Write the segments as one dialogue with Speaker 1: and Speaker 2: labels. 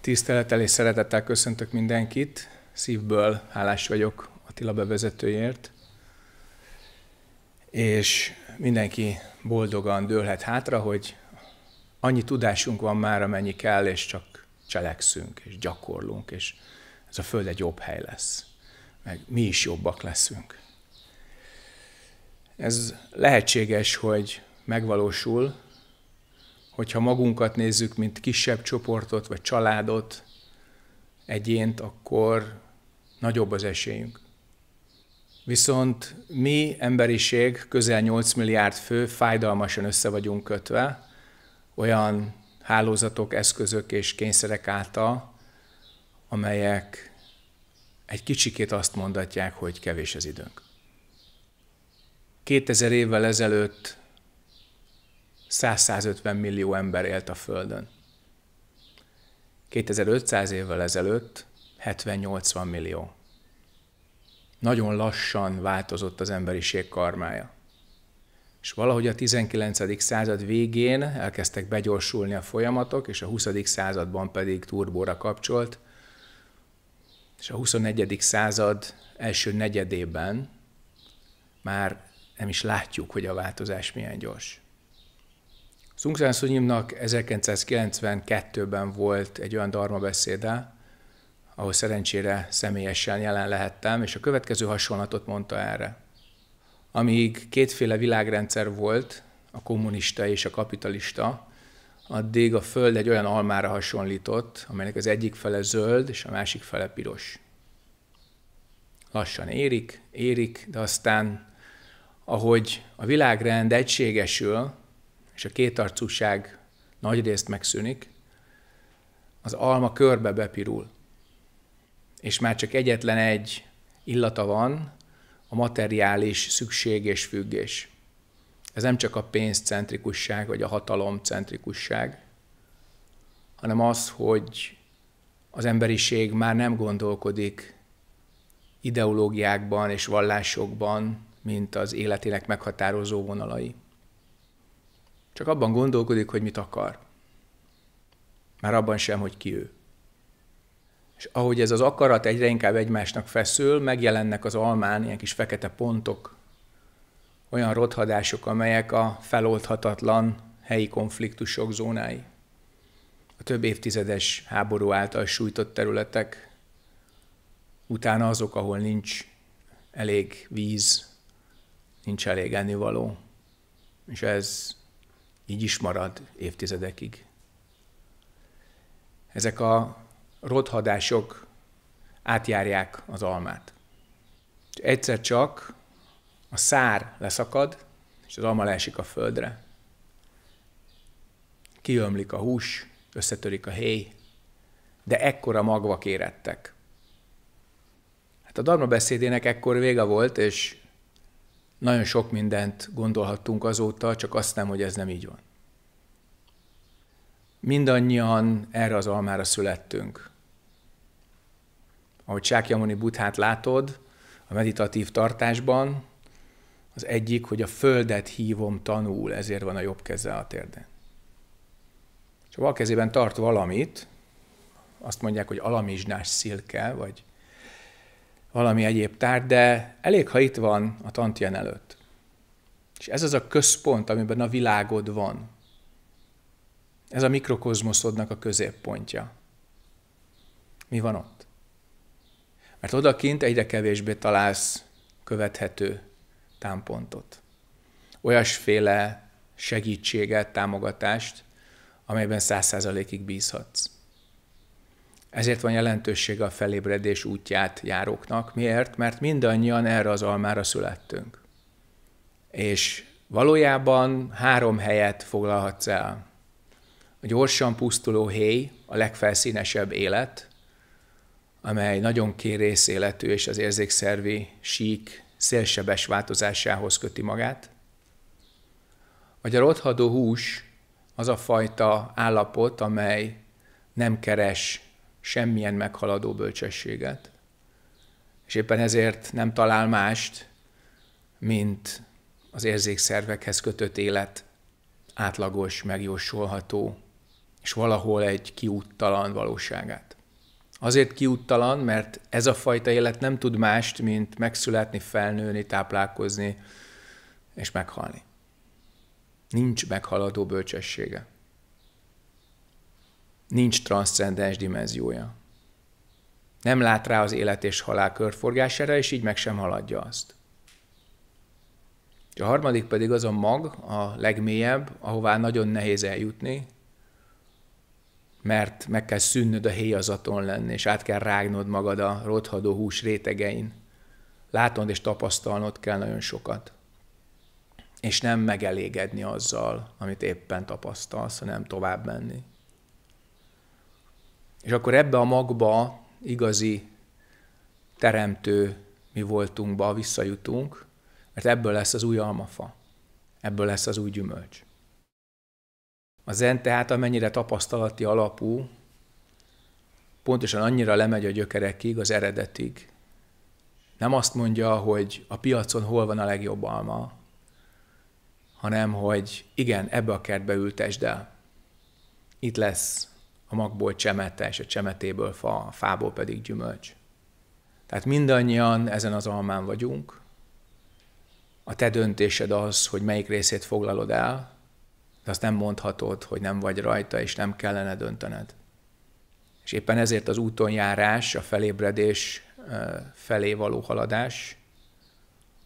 Speaker 1: Tisztelettel és szeretettel köszöntök mindenkit. Szívből hálás vagyok Attila bevezetőért. És mindenki boldogan dőlhet hátra, hogy annyi tudásunk van már, amennyi kell, és csak cselekszünk, és gyakorlunk, és ez a Föld egy jobb hely lesz. Meg mi is jobbak leszünk. Ez lehetséges, hogy megvalósul, hogyha magunkat nézzük, mint kisebb csoportot, vagy családot, egyént, akkor nagyobb az esélyünk. Viszont mi, emberiség, közel 8 milliárd fő fájdalmasan össze vagyunk kötve, olyan hálózatok, eszközök és kényszerek által, amelyek egy kicsikét azt mondatják, hogy kevés az időnk. 2000 évvel ezelőtt 100-150 millió ember élt a Földön. 2500 évvel ezelőtt 70-80 millió. Nagyon lassan változott az emberiség karmája. És valahogy a 19. század végén elkezdtek begyorsulni a folyamatok, és a 20. században pedig turbóra kapcsolt, és a 21. század első negyedében már nem is látjuk, hogy a változás milyen gyors. Szungszán Szunyimnak 1992-ben volt egy olyan darma beszéde, ahol szerencsére személyesen jelen lehettem, és a következő hasonlatot mondta erre. Amíg kétféle világrendszer volt, a kommunista és a kapitalista, addig a Föld egy olyan almára hasonlított, amelynek az egyik fele zöld, és a másik fele piros. Lassan érik, érik, de aztán, ahogy a világrend egységesül, és a kétarcúság nagy részt megszűnik, az alma körbe bepirul, és már csak egyetlen egy illata van, a materiális szükség és függés. Ez nem csak a pénzcentrikusság vagy a hatalomcentrikusság, hanem az, hogy az emberiség már nem gondolkodik ideológiákban és vallásokban, mint az életének meghatározó vonalai. Csak abban gondolkodik, hogy mit akar. Már abban sem, hogy ki ő. És ahogy ez az akarat egyre inkább egymásnak feszül, megjelennek az almán ilyen kis fekete pontok, olyan rothadások, amelyek a feloldhatatlan helyi konfliktusok zónái. A több évtizedes háború által sújtott területek, utána azok, ahol nincs elég víz, nincs elég ennivaló. És ez így is marad évtizedekig. Ezek a rothadások átjárják az almát. Egyszer csak a szár leszakad, és az alma leesik a földre. Kiömlik a hús, összetörik a héj, de ekkora magvak érettek. Hát a darma beszédének ekkor vége volt, és nagyon sok mindent gondolhattunk azóta, csak azt nem, hogy ez nem így van. Mindannyian erre az almára születtünk. Ahogy Sákyamoni Buthát látod, a meditatív tartásban az egyik, hogy a földet hívom tanul, ezért van a jobb keze a térden. És a bal kezében tart valamit, azt mondják, hogy alamizsnás szilke, vagy valami egyéb tárgy, de elég, ha itt van a tantien előtt. És ez az a központ, amiben a világod van. Ez a mikrokozmoszodnak a középpontja. Mi van ott? Mert odakint egyre kevésbé találsz követhető támpontot. Olyasféle segítséget, támogatást, amelyben száz százalékig bízhatsz. Ezért van jelentősége a felébredés útját járóknak. Miért? Mert mindannyian erre az almára születtünk. És valójában három helyet foglalhatsz el. A gyorsan pusztuló héj, a legfelszínesebb élet, amely nagyon kérész életű és az érzékszervi sík szélsebes változásához köti magát. Vagy a rothadó hús az a fajta állapot, amely nem keres semmilyen meghaladó bölcsességet. És éppen ezért nem talál mást, mint az érzékszervekhez kötött élet átlagos, megjósolható, és valahol egy kiúttalan valóságát. Azért kiúttalan, mert ez a fajta élet nem tud mást, mint megszületni, felnőni, táplálkozni és meghalni. Nincs meghaladó bölcsessége nincs transzcendens dimenziója. Nem lát rá az élet és halál körforgására, és így meg sem haladja azt. a harmadik pedig az a mag, a legmélyebb, ahová nagyon nehéz eljutni, mert meg kell szűnnöd a héjazaton lenni, és át kell rágnod magad a rothadó hús rétegein. Látnod és tapasztalnod kell nagyon sokat. És nem megelégedni azzal, amit éppen tapasztalsz, hanem tovább menni. És akkor ebbe a magba igazi teremtő mi voltunkba visszajutunk, mert ebből lesz az új almafa, ebből lesz az új gyümölcs. A zen tehát amennyire tapasztalati alapú, pontosan annyira lemegy a gyökerekig, az eredetig. Nem azt mondja, hogy a piacon hol van a legjobb alma, hanem hogy igen, ebbe a kertbe ültesd el. Itt lesz a magból csemete, és a csemetéből fa, a fából pedig gyümölcs. Tehát mindannyian ezen az almán vagyunk. A te döntésed az, hogy melyik részét foglalod el, de azt nem mondhatod, hogy nem vagy rajta, és nem kellene döntened. És éppen ezért az úton járás, a felébredés felé való haladás,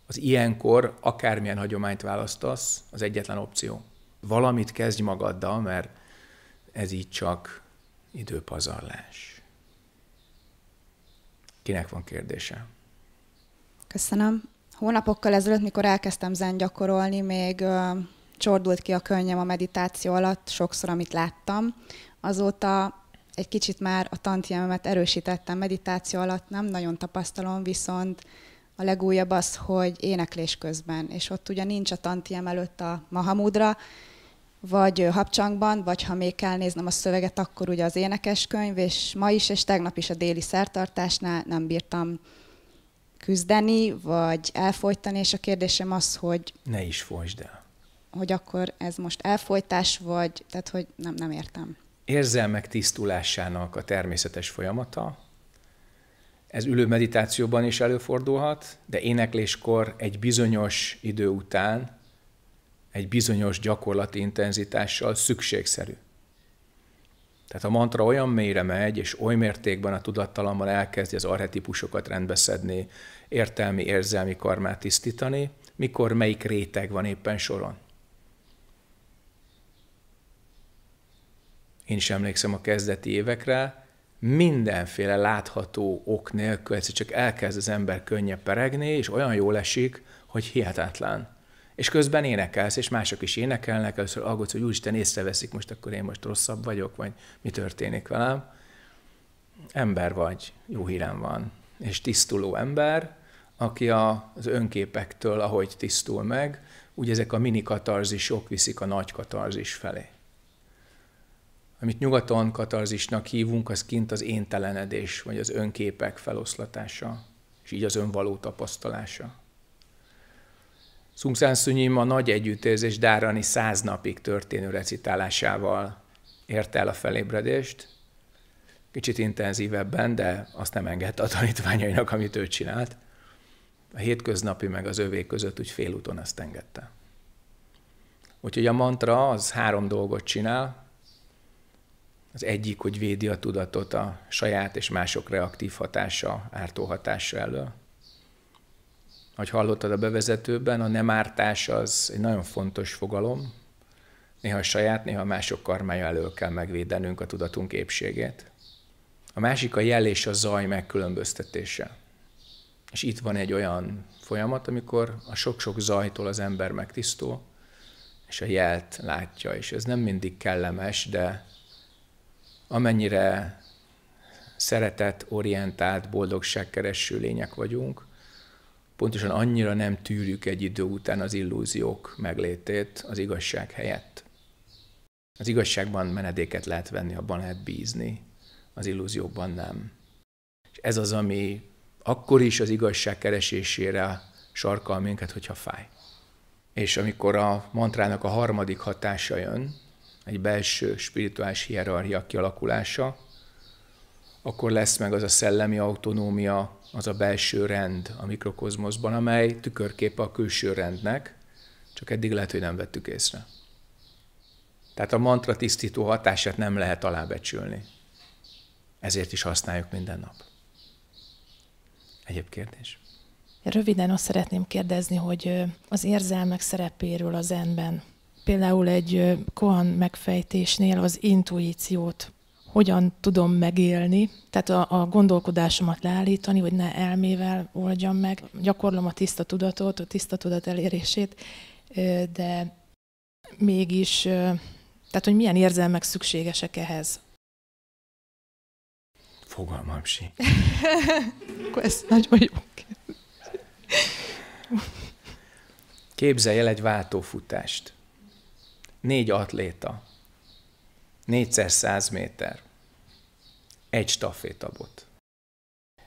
Speaker 1: az ilyenkor akármilyen hagyományt választasz, az egyetlen opció. Valamit kezdj magaddal, mert ez így csak időpazarlás. Kinek van kérdése?
Speaker 2: Köszönöm. Hónapokkal ezelőtt, mikor elkezdtem zen gyakorolni, még ö, csordult ki a könnyem a meditáció alatt, sokszor, amit láttam. Azóta egy kicsit már a tantiememet erősítettem meditáció alatt, nem nagyon tapasztalom, viszont a legújabb az, hogy éneklés közben, és ott ugye nincs a tantiem előtt a mahamudra, vagy habcsangban, vagy ha még kell néznem a szöveget, akkor ugye az énekeskönyv, és ma is, és tegnap is a déli szertartásnál nem bírtam küzdeni, vagy elfolytani, és a kérdésem az, hogy...
Speaker 1: Ne is folytsd el.
Speaker 2: Hogy akkor ez most elfolytás, vagy... Tehát, hogy nem, nem értem.
Speaker 1: Érzelmek tisztulásának a természetes folyamata, ez ülő meditációban is előfordulhat, de énekléskor egy bizonyos idő után egy bizonyos gyakorlati intenzitással szükségszerű. Tehát a mantra olyan mélyre megy, és oly mértékben a tudattalammal elkezdi az arhetipusokat rendbeszedni, értelmi, érzelmi karmát tisztítani, mikor melyik réteg van éppen soron. Én is emlékszem a kezdeti évekre, mindenféle látható ok nélkül egyszer csak elkezd az ember könnyebb peregni, és olyan jól esik, hogy hihetetlen és közben énekelsz, és mások is énekelnek, először aggódsz, hogy úristen észreveszik, most akkor én most rosszabb vagyok, vagy mi történik velem. Ember vagy, jó hírem van, és tisztuló ember, aki az önképektől, ahogy tisztul meg, úgy ezek a mini katarzisok viszik a nagy katarzis felé. Amit nyugaton katarzisnak hívunk, az kint az éntelenedés, vagy az önképek feloszlatása, és így az önvaló tapasztalása. Sung San a nagy együttérzés Dárani száz napig történő recitálásával ért el a felébredést, kicsit intenzívebben, de azt nem engedte a tanítványainak, amit ő csinált. A hétköznapi meg az övék között úgy félúton azt engedte. Úgyhogy a mantra az három dolgot csinál. Az egyik, hogy védi a tudatot a saját és mások reaktív hatása, ártó hatása elől ahogy hallottad a bevezetőben, a nem ártás az egy nagyon fontos fogalom. Néha a saját, néha a mások karmája elől kell megvédenünk a tudatunk épségét. A másik a jel és a zaj megkülönböztetése. És itt van egy olyan folyamat, amikor a sok-sok zajtól az ember megtisztul, és a jelt látja, és ez nem mindig kellemes, de amennyire szeretet, orientált, boldogságkereső lények vagyunk, pontosan annyira nem tűrjük egy idő után az illúziók meglétét az igazság helyett. Az igazságban menedéket lehet venni, abban lehet bízni, az illúziókban nem. És ez az, ami akkor is az igazság keresésére sarkal minket, hogyha fáj. És amikor a mantrának a harmadik hatása jön, egy belső spirituális hierarchia kialakulása, akkor lesz meg az a szellemi autonómia, az a belső rend a mikrokozmoszban, amely tükörképe a külső rendnek, csak eddig lehet, hogy nem vettük észre. Tehát a mantra tisztító hatását nem lehet alábecsülni. Ezért is használjuk minden nap. Egyéb kérdés?
Speaker 3: Röviden azt szeretném kérdezni,
Speaker 4: hogy az érzelmek szerepéről az enben. Például egy koan megfejtésnél az intuíciót hogyan tudom megélni, tehát a, a gondolkodásomat leállítani, hogy ne elmével oldjam meg. Gyakorlom a tiszta tudatot, a tiszta tudat elérését, de mégis, tehát hogy milyen érzelmek szükségesek ehhez. Fogalmam si. Akkor ez nagyon jó.
Speaker 1: Képzelj el egy váltófutást. Négy atléta négyszer száz méter. Egy stafétabot.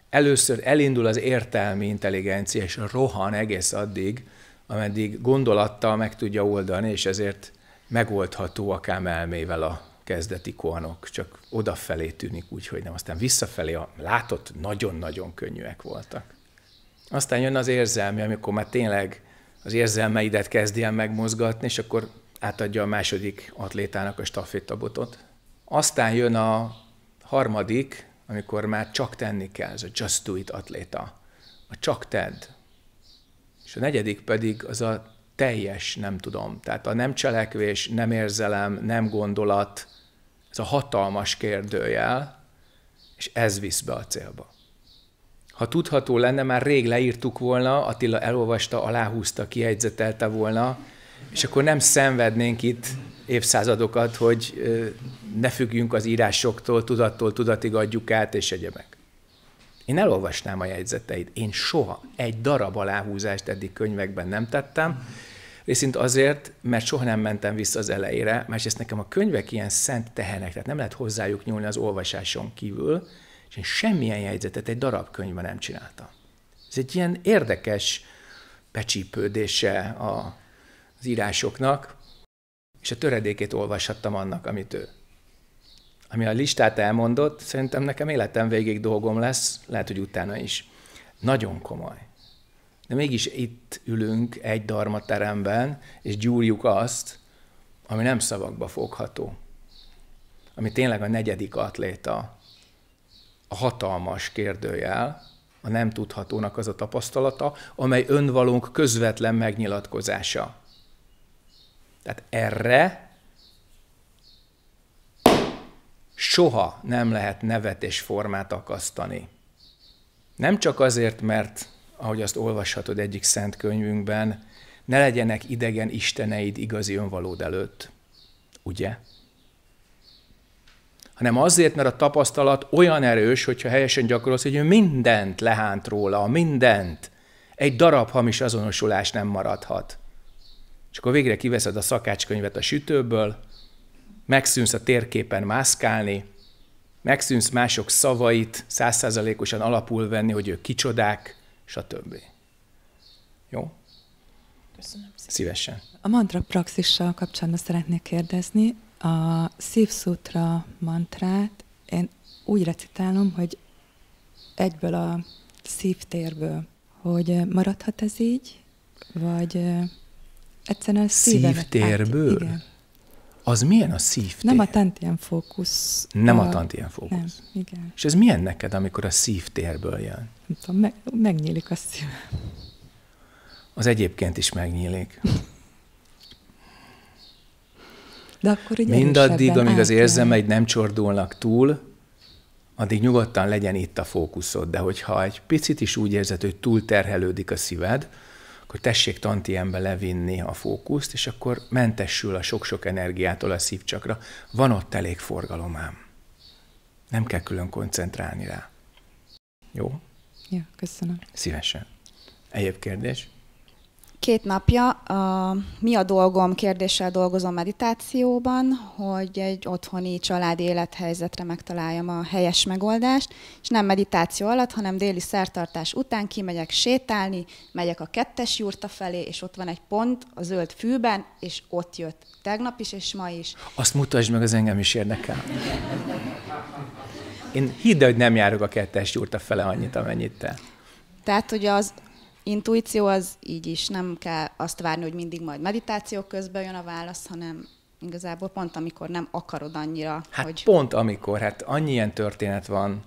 Speaker 1: Először elindul az értelmi intelligencia, és rohan egész addig, ameddig gondolattal meg tudja oldani, és ezért megoldható a elmével a kezdeti kohanok, csak odafelé tűnik úgy, hogy nem. Aztán visszafelé a látott nagyon-nagyon könnyűek voltak. Aztán jön az érzelmi, amikor már tényleg az érzelmeidet kezdi el megmozgatni, és akkor átadja a második atlétának a stafétabotot. Aztán jön a harmadik, amikor már csak tenni kell, ez a just do it atléta. A csak tedd. És a negyedik pedig az a teljes nem tudom. Tehát a nem cselekvés, nem érzelem, nem gondolat, ez a hatalmas kérdőjel, és ez visz be a célba. Ha tudható lenne, már rég leírtuk volna, Attila elolvasta, aláhúzta, kiegyzetelte volna, és akkor nem szenvednénk itt évszázadokat, hogy ne függjünk az írásoktól, tudattól tudatig adjuk át, és egyebek. Én elolvasnám a jegyzeteit. Én soha egy darab aláhúzást eddig könyvekben nem tettem, részint azért, mert soha nem mentem vissza az elejére, másrészt nekem a könyvek ilyen szent tehenek, tehát nem lehet hozzájuk nyúlni az olvasáson kívül, és én semmilyen jegyzetet egy darab könyvben nem csináltam. Ez egy ilyen érdekes becsípődése a, írásoknak, és a töredékét olvashattam annak, amit ő. Ami a listát elmondott, szerintem nekem életem végig dolgom lesz, lehet, hogy utána is. Nagyon komoly. De mégis itt ülünk egy darmateremben, és gyúrjuk azt, ami nem szavakba fogható. Ami tényleg a negyedik atléta, a hatalmas kérdőjel, a nem tudhatónak az a tapasztalata, amely önvalónk közvetlen megnyilatkozása. Tehát erre soha nem lehet formát akasztani. Nem csak azért, mert, ahogy azt olvashatod egyik szent könyvünkben, ne legyenek idegen isteneid igazi önvalód előtt. Ugye? hanem azért, mert a tapasztalat olyan erős, hogyha helyesen gyakorolsz, hogy ő mindent lehánt róla, mindent. Egy darab hamis azonosulás nem maradhat és akkor végre kiveszed a szakácskönyvet a sütőből, megszűnsz a térképen mászkálni, megszűnsz mások szavait százszázalékosan alapul venni, hogy ők kicsodák, stb. Jó? Köszönöm szépen. Szívesen.
Speaker 4: A mantra praxissal kapcsolatban szeretnék kérdezni. A szívszútra mantrát én úgy recitálom, hogy egyből a szívtérből, hogy maradhat ez így, vagy Egyszerűen a
Speaker 1: szívtérből? Az milyen a szívtér? Nem
Speaker 4: a tantien fókusz. Nem a, a tantien fókusz. Nem, igen.
Speaker 1: És ez milyen neked, amikor a szívtérből jön?
Speaker 4: Nem tudom, meg, megnyílik a szív.
Speaker 1: Az egyébként is megnyílik.
Speaker 4: De akkor ugye Mindaddig, amíg az érzelmeid
Speaker 1: nem csordulnak túl, addig nyugodtan legyen itt a fókuszod, de hogyha egy picit is úgy érzed, hogy túlterhelődik a szíved, akkor tessék tantiembe levinni a fókuszt, és akkor mentesül a sok-sok energiától a szívcsakra. Van ott elég forgalom ám. Nem kell külön koncentrálni rá. Jó? Ja, köszönöm. Szívesen. Egyéb kérdés?
Speaker 2: Két napja a Mi a dolgom kérdéssel dolgozom meditációban, hogy egy otthoni családi élethelyzetre megtaláljam a helyes megoldást, és nem meditáció alatt, hanem déli szertartás után kimegyek sétálni, megyek a kettes júrta felé, és ott van egy pont a zöld fűben, és ott jött tegnap is, és ma is.
Speaker 1: Azt mutasd meg, az engem is érdekel. Én hidd, hogy nem járok a kettes júrta fele annyit, amennyit te.
Speaker 2: Tehát, hogy az, intuíció az így is, nem kell azt várni, hogy mindig majd meditáció közben jön a válasz, hanem igazából pont amikor nem akarod annyira,
Speaker 1: hát hogy... pont amikor, hát annyi ilyen történet van,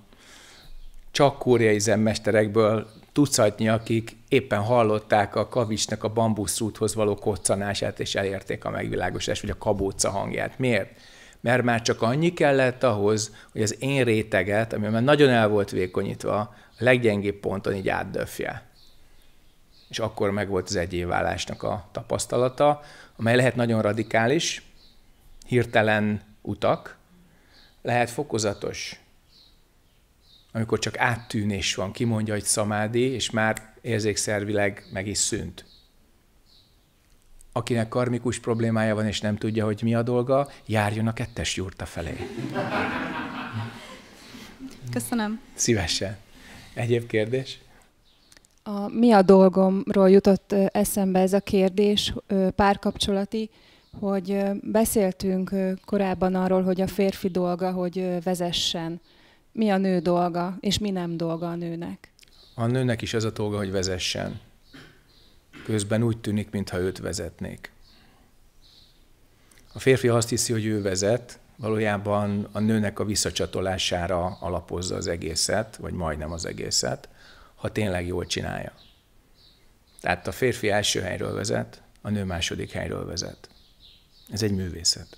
Speaker 1: csak kóriai zenmesterekből tucatnyi, akik éppen hallották a kavicsnak a bambuszrúthoz való koccanását, és elérték a megvilágosást, vagy a kabóca hangját. Miért? Mert már csak annyi kellett ahhoz, hogy az én réteget, ami már nagyon el volt vékonyítva, a leggyengébb ponton így átdöfje és akkor volt az egyévállásnak a tapasztalata, amely lehet nagyon radikális, hirtelen utak, lehet fokozatos, amikor csak áttűnés van, kimondja, hogy szamádi, és már érzékszervileg meg is szűnt. Akinek karmikus problémája van, és nem tudja, hogy mi a dolga, járjon a kettes gyurta felé. Köszönöm. Szívesen. Egyéb kérdés?
Speaker 4: A mi a dolgomról jutott eszembe ez a kérdés, párkapcsolati, hogy beszéltünk
Speaker 3: korábban arról, hogy a férfi dolga, hogy vezessen. Mi a nő dolga, és mi nem dolga a nőnek?
Speaker 1: A nőnek is ez a dolga, hogy vezessen. Közben úgy tűnik, mintha őt vezetnék. A férfi azt hiszi, hogy ő vezet, valójában a nőnek a visszacsatolására alapozza az egészet, vagy majdnem az egészet ha tényleg jól csinálja. Tehát a férfi első helyről vezet, a nő második helyről vezet. Ez egy művészet.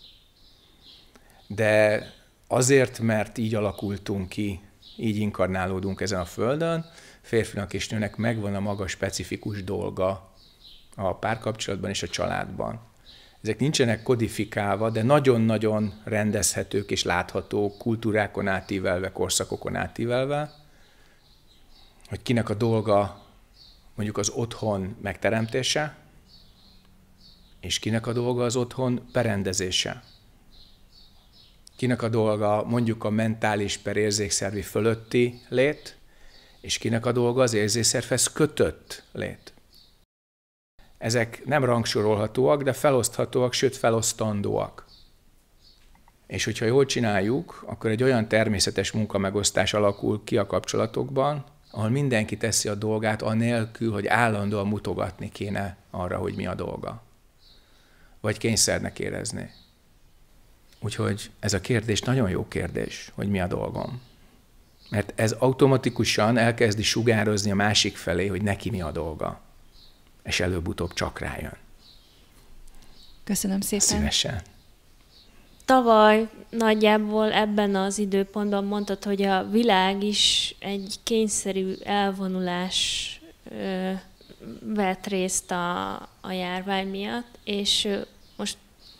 Speaker 1: De azért, mert így alakultunk ki, így inkarnálódunk ezen a földön, férfinak és nőnek megvan a maga specifikus dolga a párkapcsolatban és a családban. Ezek nincsenek kodifikálva, de nagyon-nagyon rendezhetők és láthatók kultúrákon átívelve, korszakokon átívelve, hogy kinek a dolga mondjuk az otthon megteremtése, és kinek a dolga az otthon berendezése. Kinek a dolga mondjuk a mentális per érzékszervi fölötti lét, és kinek a dolga az érzékszervhez kötött lét. Ezek nem rangsorolhatóak, de feloszthatóak, sőt felosztandóak. És hogyha jól csináljuk, akkor egy olyan természetes munkamegosztás alakul ki a kapcsolatokban, ahol mindenki teszi a dolgát, anélkül, hogy állandóan mutogatni kéne arra, hogy mi a dolga. Vagy kényszernek érezni. Úgyhogy ez a kérdés nagyon jó kérdés, hogy mi a dolgom. Mert ez automatikusan elkezdi sugározni a másik felé, hogy neki mi a dolga. És előbb-utóbb csak rájön. Köszönöm szépen. Szívesen
Speaker 4: tavaly nagyjából ebben az időpontban mondtad, hogy a világ is egy kényszerű elvonulás ö, vett részt a, a járvány miatt, és ö, most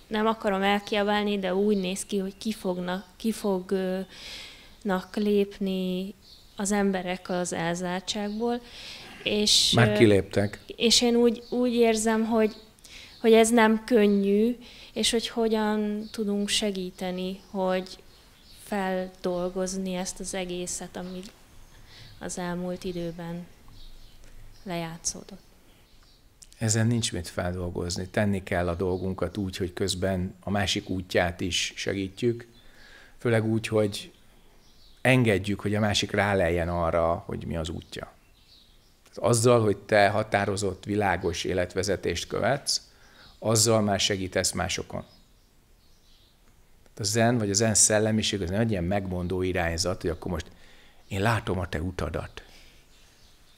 Speaker 4: nem akarom elkiabálni, de úgy néz ki, hogy ki, fognak, ki fognak lépni az emberek az elzártságból. És, Már kiléptek. És én úgy, úgy érzem, hogy, hogy ez nem könnyű, és hogy hogyan tudunk segíteni, hogy feldolgozni ezt az egészet, amit az elmúlt időben lejátszódott.
Speaker 1: Ezen nincs mit feldolgozni. Tenni kell a dolgunkat úgy, hogy közben a másik útját is segítjük, főleg úgy, hogy engedjük, hogy a másik ráleljen arra, hogy mi az útja. Azzal, hogy te határozott, világos életvezetést követsz, azzal már segítesz másokon. Hát a zen vagy a zen szellemiség az nem egy ilyen megmondó irányzat, hogy akkor most én látom a te utadat,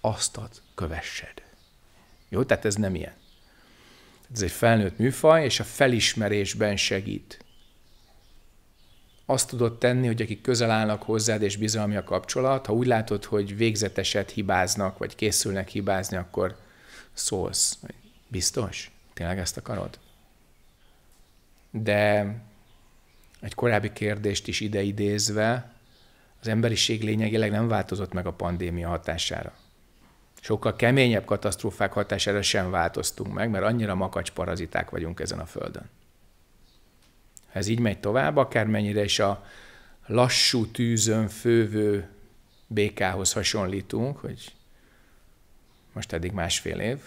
Speaker 1: azt ad, kövessed. Jó? Tehát ez nem ilyen. Ez egy felnőtt műfaj, és a felismerésben segít. Azt tudod tenni, hogy akik közel állnak hozzád, és bizalmi a kapcsolat, ha úgy látod, hogy végzeteset hibáznak, vagy készülnek hibázni, akkor szólsz. Biztos? Tényleg ezt akarod? De egy korábbi kérdést is ide idézve, az emberiség lényegileg nem változott meg a pandémia hatására. Sokkal keményebb katasztrófák hatására sem változtunk meg, mert annyira makacs paraziták vagyunk ezen a földön. Ha ez így megy tovább, akármennyire is a lassú tűzön fővő békához hasonlítunk, hogy most eddig másfél év,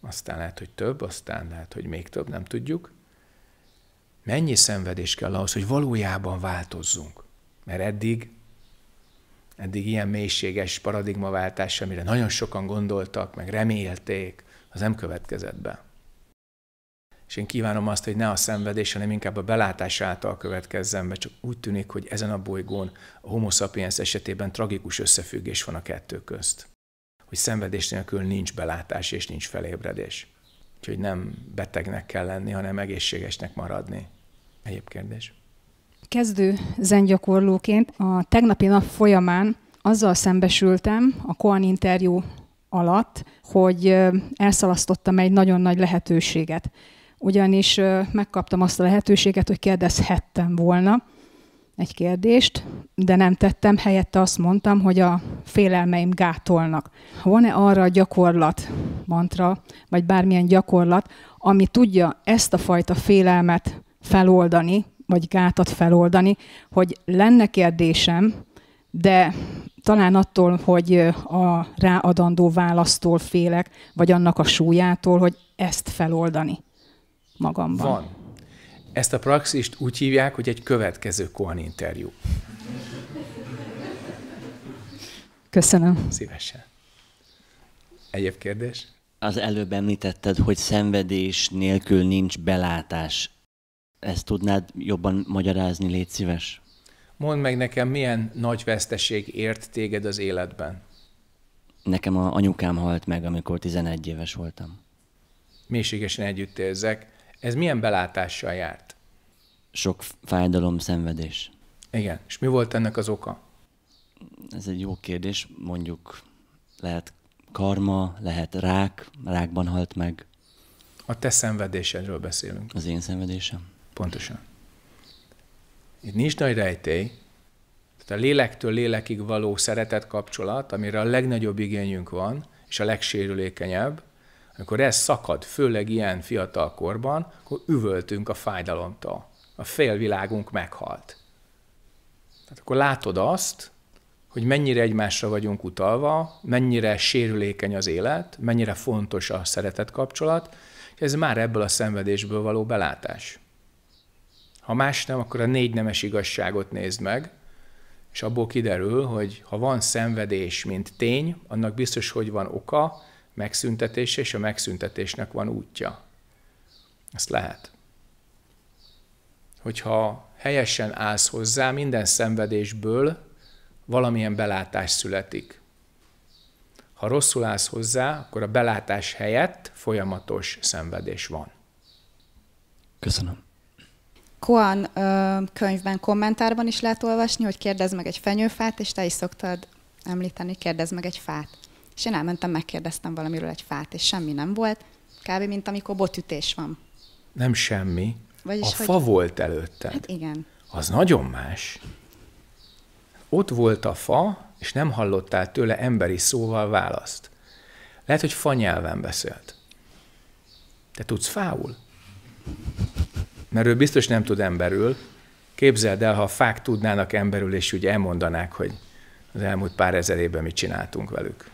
Speaker 1: aztán lehet, hogy több, aztán lehet, hogy még több, nem tudjuk. Mennyi szenvedés kell ahhoz, hogy valójában változzunk? Mert eddig, eddig ilyen mélységes paradigmaváltás, amire nagyon sokan gondoltak, meg remélték, az nem következett be. És én kívánom azt, hogy ne a szenvedés, hanem inkább a belátás által következzen mert csak úgy tűnik, hogy ezen a bolygón a homo sapiens esetében tragikus összefüggés van a kettő közt hogy szenvedés nélkül nincs belátás és nincs felébredés. Úgyhogy nem betegnek kell lenni, hanem egészségesnek maradni. Egyéb kérdés.
Speaker 2: Kezdő zengyakorlóként a tegnapi nap folyamán azzal szembesültem a Koan interjú alatt, hogy elszalasztottam egy nagyon nagy lehetőséget. Ugyanis megkaptam azt a lehetőséget, hogy kérdezhettem volna, egy kérdést, de nem tettem, helyette azt mondtam, hogy a félelmeim gátolnak. Van-e arra a gyakorlat, mantra, vagy bármilyen gyakorlat, ami tudja ezt a fajta félelmet feloldani, vagy gátat feloldani, hogy lenne kérdésem, de talán attól, hogy a ráadandó választól félek, vagy annak a súlyától, hogy ezt feloldani magamban. Van.
Speaker 1: Ezt a praxist úgy hívják, hogy egy következő Kohan interjú. Köszönöm. Szívesen. Egyéb kérdés?
Speaker 5: Az előbb említetted, hogy szenvedés nélkül nincs belátás. Ezt tudnád jobban magyarázni, légy szíves?
Speaker 1: Mondd meg nekem, milyen nagy veszteség ért téged az életben?
Speaker 5: Nekem a anyukám halt meg, amikor 11 éves voltam.
Speaker 1: Mélységesen együtt érzek. Ez milyen belátással járt?
Speaker 5: sok fájdalom, szenvedés. Igen, és mi volt ennek az oka? Ez egy jó kérdés, mondjuk lehet karma, lehet rák, rákban halt meg.
Speaker 1: A te szenvedésedről beszélünk.
Speaker 5: Az én szenvedésem. Pontosan.
Speaker 1: Itt nincs nagy rejtély, tehát a lélektől lélekig való szeretet kapcsolat, amire a legnagyobb igényünk van, és a legsérülékenyebb, amikor ez szakad, főleg ilyen fiatal korban, akkor üvöltünk a fájdalomtól a félvilágunk meghalt. Tehát akkor látod azt, hogy mennyire egymásra vagyunk utalva, mennyire sérülékeny az élet, mennyire fontos a szeretet kapcsolat, ez már ebből a szenvedésből való belátás. Ha más nem, akkor a négy nemes igazságot nézd meg, és abból kiderül, hogy ha van szenvedés, mint tény, annak biztos, hogy van oka, megszüntetése, és a megszüntetésnek van útja. Ezt lehet hogyha helyesen állsz hozzá, minden szenvedésből valamilyen belátás születik. Ha rosszul állsz hozzá, akkor a belátás helyett folyamatos szenvedés van. Köszönöm.
Speaker 2: Koan könyvben, kommentárban is lehet olvasni, hogy kérdezd meg egy fenyőfát, és te is szoktad említeni, hogy kérdezd meg egy fát. És én elmentem, megkérdeztem valamiről egy fát, és semmi nem volt, kb. mint amikor botütés van.
Speaker 1: Nem semmi, vagyis, a hogy... fa volt előtted. Hát igen. Az nagyon más. Ott volt a fa, és nem hallottál tőle emberi szóval választ. Lehet, hogy fa nyelven beszélt. Te tudsz fául? Mert ő biztos nem tud emberül. Képzeld el, ha a fák tudnának emberül, és úgy elmondanák, hogy az elmúlt pár ezer évben mit csináltunk velük.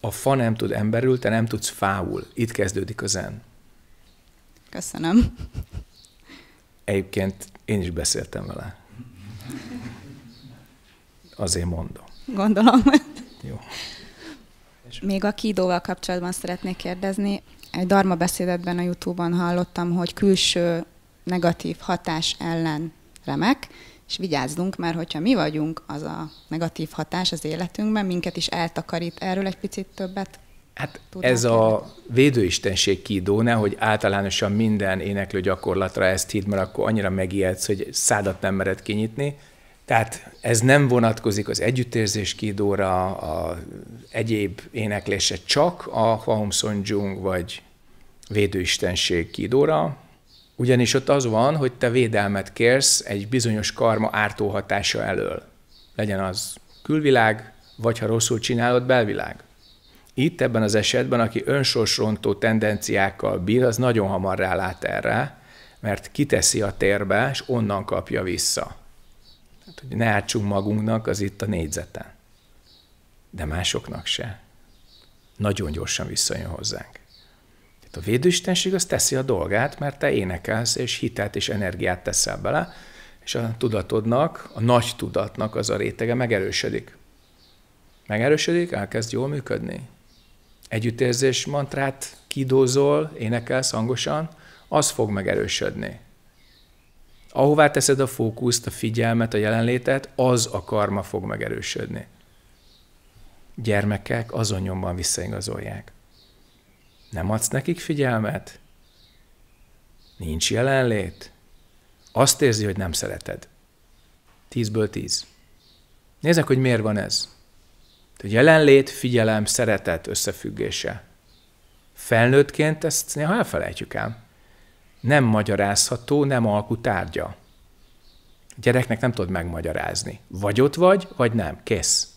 Speaker 1: A fa nem tud emberül, te nem tudsz fául. Itt kezdődik a zen.
Speaker 2: Köszönöm.
Speaker 1: Egyébként én is beszéltem vele. Azért mondom.
Speaker 2: Gondolom. Jó. Még a kidóval kapcsolatban szeretnék kérdezni. Egy darma beszédetben a Youtube-on hallottam, hogy külső negatív hatás ellen remek, és vigyázzunk, mert hogyha mi vagyunk az a negatív hatás az életünkben, minket is eltakarít. Erről egy picit többet Hát Tudnál ez
Speaker 1: a védőistenség kidóne, hogy általánosan minden éneklő gyakorlatra ezt hidd, mert akkor annyira megijedsz, hogy szádat nem mered kinyitni. Tehát ez nem vonatkozik az együttérzés kidóra, a egyéb éneklése csak a Hwaum Sonjung vagy védőistenség kidóra, ugyanis ott az van, hogy te védelmet kérsz egy bizonyos karma ártó hatása elől. Legyen az külvilág, vagy ha rosszul csinálod, belvilág. Itt ebben az esetben, aki önsorsrontó tendenciákkal bír, az nagyon hamar rálát erre, mert kiteszi a térbe, és onnan kapja vissza. Tehát, hogy ne átsunk magunknak, az itt a négyzeten. De másoknak se. Nagyon gyorsan visszajön hozzánk. Tehát a védőistenség az teszi a dolgát, mert te énekelsz, és hitet és energiát teszel bele, és a tudatodnak, a nagy tudatnak az a rétege megerősödik. Megerősödik, elkezd jól működni együttérzés mantrát kidózol, énekelsz hangosan, az fog megerősödni. Ahová teszed a fókuszt, a figyelmet, a jelenlétet, az a karma fog megerősödni. Gyermekek azon nyomban visszaigazolják. Nem adsz nekik figyelmet? Nincs jelenlét? Azt érzi, hogy nem szereted. Tízből tíz. Nézzek, hogy miért van ez. A jelenlét, figyelem, szeretet összefüggése. Felnőttként ezt néha elfelejtjük el. Nem magyarázható, nem alkú tárgya. A gyereknek nem tudod megmagyarázni. Vagy ott vagy, vagy nem. Kész.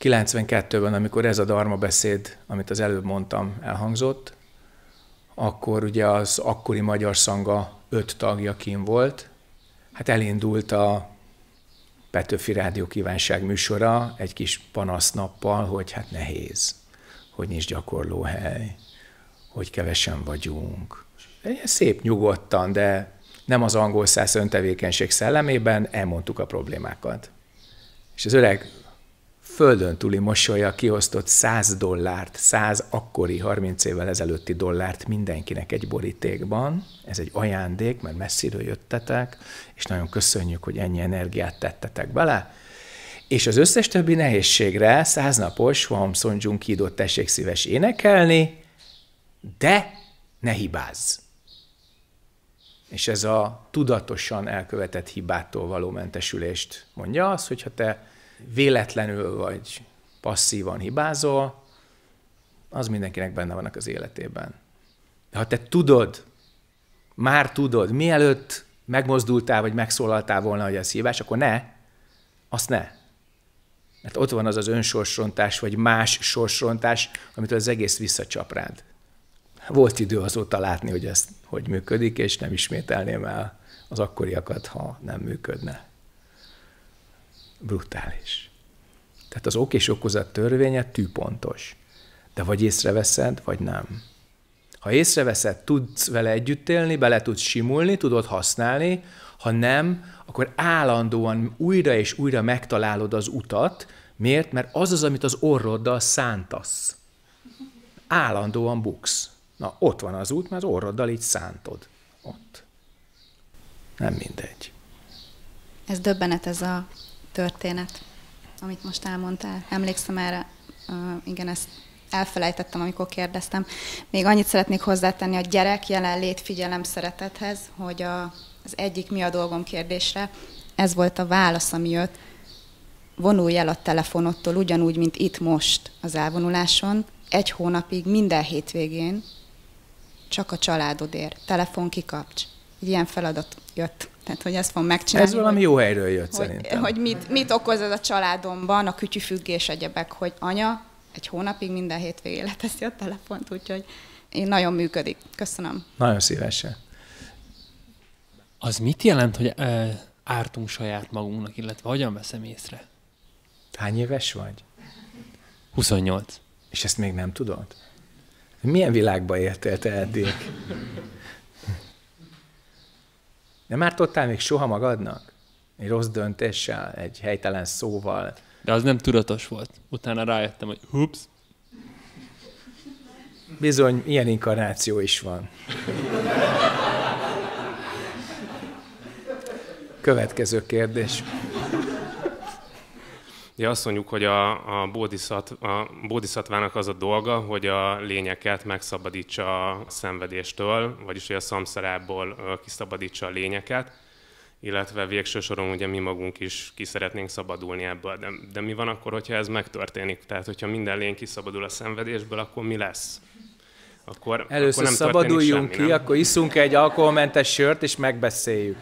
Speaker 1: 92-ben, amikor ez a darma beszéd, amit az előbb mondtam, elhangzott, akkor ugye az akkori magyar szanga öt tagja kim volt, hát elindult a Petőfi Rádió kívánság műsora egy kis panasznappal, hogy hát nehéz, hogy nincs gyakorlóhely, hogy kevesen vagyunk. szép nyugodtan, de nem az angol száz öntevékenység szellemében elmondtuk a problémákat. És az öreg földön túli mosolya kiosztott 100 dollárt, 100 akkori 30 évvel ezelőtti dollárt mindenkinek egy borítékban. Ez egy ajándék, mert messziről jöttetek, és nagyon köszönjük, hogy ennyi energiát tettetek bele. És az összes többi nehézségre száznapos Hwam Sonjung Kido tessék szíves énekelni, de ne hibázz. És ez a tudatosan elkövetett hibától való mentesülést mondja az, hogyha te véletlenül vagy passzívan hibázol, az mindenkinek benne vannak az életében. De ha te tudod, már tudod, mielőtt megmozdultál, vagy megszólaltál volna, hogy ez hibás, akkor ne, azt ne. Mert ott van az az önsorsrontás, vagy más sorsrontás, amitől az egész visszacsap rád. Volt idő azóta látni, hogy ez hogy működik, és nem ismételném el az akkoriakat, ha nem működne brutális. Tehát az ok és okozat törvénye tűpontos. De vagy észreveszed, vagy nem. Ha észreveszed, tudsz vele együtt élni, bele tudsz simulni, tudod használni, ha nem, akkor állandóan újra és újra megtalálod az utat. Miért? Mert az az, amit az orroddal szántasz. Állandóan buksz. Na, ott van az út, mert az orroddal így szántod. Ott. Nem mindegy.
Speaker 2: Ez döbbenet ez a történet, amit most elmondtál. Emlékszem erre, uh, igen, ezt elfelejtettem, amikor kérdeztem. Még annyit szeretnék hozzátenni a gyerek jelenlét figyelem szeretethez, hogy a, az egyik mi a dolgom kérdésre, ez volt a válasz, ami jött, vonulj el a telefonottól, ugyanúgy, mint itt most az elvonuláson, egy hónapig minden hétvégén, csak a családodért, telefon kikapcs egy ilyen feladat jött. Tehát, hogy ezt fogom megcsinálni. Ez valami hogy,
Speaker 1: jó helyről jött hogy, szerintem. Hogy
Speaker 2: mit, mit okoz ez a családomban, a kütyüfüggés egyebek, hogy anya egy hónapig minden hétvégén leteszi a telefont, úgyhogy én nagyon működik. Köszönöm.
Speaker 1: Nagyon szívesen.
Speaker 4: Az mit jelent, hogy ö, ártunk saját magunknak, illetve hogyan veszem észre?
Speaker 1: Hány éves vagy? 28. És ezt még nem tudod? Milyen világba éltél te eddig? Nem ártottál még soha magadnak? Egy rossz döntéssel, egy helytelen szóval. De az nem tudatos volt.
Speaker 6: Utána rájöttem, hogy hups.
Speaker 1: Bizony, ilyen inkarnáció is van. Következő kérdés.
Speaker 6: Ugye azt mondjuk, hogy a, a, bódiszat, a bódiszatvának az a dolga, hogy a lényeket megszabadítsa a szenvedéstől, vagyis hogy a szamszerából kiszabadítsa a lényeket, illetve végső soron ugye mi magunk is ki szeretnénk szabadulni ebből. De, de mi van akkor, hogyha ez megtörténik? Tehát, hogyha minden lény kiszabadul a szenvedésből, akkor mi lesz? Akkor, Először akkor nem szabaduljunk semmi, ki, nem?
Speaker 1: akkor iszunk egy alkoholmentes sört, és megbeszéljük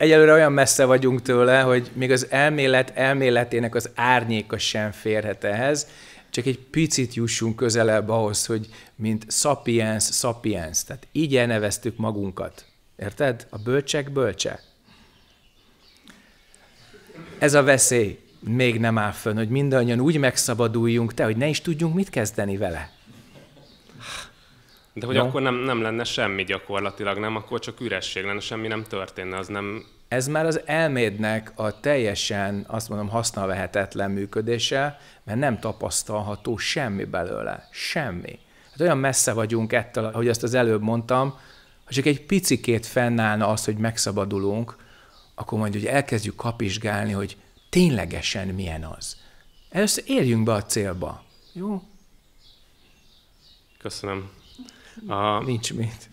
Speaker 1: egyelőre olyan messze vagyunk tőle, hogy még az elmélet elméletének az árnyéka sem férhet ehhez, csak egy picit jussunk közelebb ahhoz, hogy mint sapiens, sapiens, tehát így elneveztük magunkat. Érted? A bölcsek bölcse. Ez a veszély még nem áll fönn, hogy mindannyian úgy megszabaduljunk te, hogy ne is tudjunk mit kezdeni
Speaker 6: vele. De hogy no? akkor nem, nem lenne semmi gyakorlatilag, nem? Akkor csak üresség lenne, semmi nem történne, az nem...
Speaker 1: Ez már az elmédnek a teljesen, azt mondom, használvehetetlen működése, mert nem tapasztalható semmi belőle. Semmi. Hát olyan messze vagyunk ettől, ahogy azt az előbb mondtam, ha csak egy picikét fennállna az, hogy megszabadulunk, akkor majd hogy elkezdjük kapizsgálni, hogy ténylegesen milyen az. Először érjünk be a célba. Jó?
Speaker 6: Köszönöm. A... Nincs mit.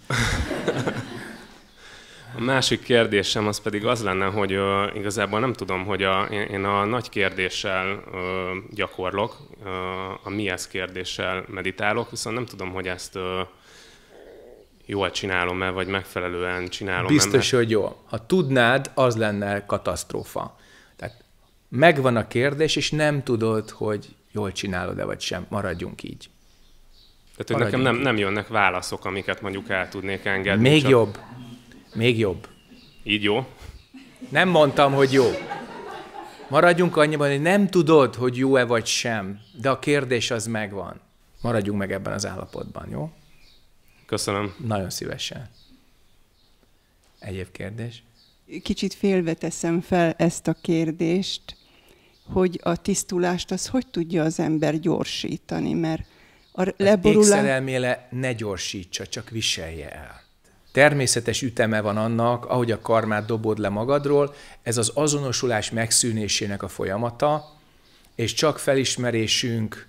Speaker 6: A másik kérdésem az pedig az lenne, hogy ö, uh, igazából nem tudom, hogy a, én a nagy kérdéssel ö, uh, gyakorlok, ö, uh, a mihez kérdéssel meditálok, viszont nem tudom, hogy ezt ö, jól csinálom-e, vagy megfelelően csinálom-e. Biztos, hogy
Speaker 1: jó. Ha tudnád, az lenne katasztrófa. Tehát megvan a kérdés, és nem tudod, hogy jól csinálod-e, vagy sem. Maradjunk így.
Speaker 6: Tehát, hogy nekem nem, nem jönnek válaszok, amiket mondjuk el tudnék engedni. Még csak... jobb.
Speaker 1: Még jobb. Így
Speaker 6: jó? Nem mondtam, hogy jó.
Speaker 1: Maradjunk annyiban, hogy nem tudod, hogy jó-e vagy sem, de a kérdés az megvan. Maradjunk meg ebben az állapotban, jó? Köszönöm. Nagyon szívesen. Egyéb kérdés?
Speaker 4: Kicsit félve teszem fel ezt a kérdést, hogy a tisztulást az hogy tudja az ember gyorsítani, mert a leborulás...
Speaker 1: elméle ne gyorsítsa, csak viselje el. Természetes üteme van annak, ahogy a karmát dobod le magadról, ez az azonosulás megszűnésének a folyamata, és csak felismerésünk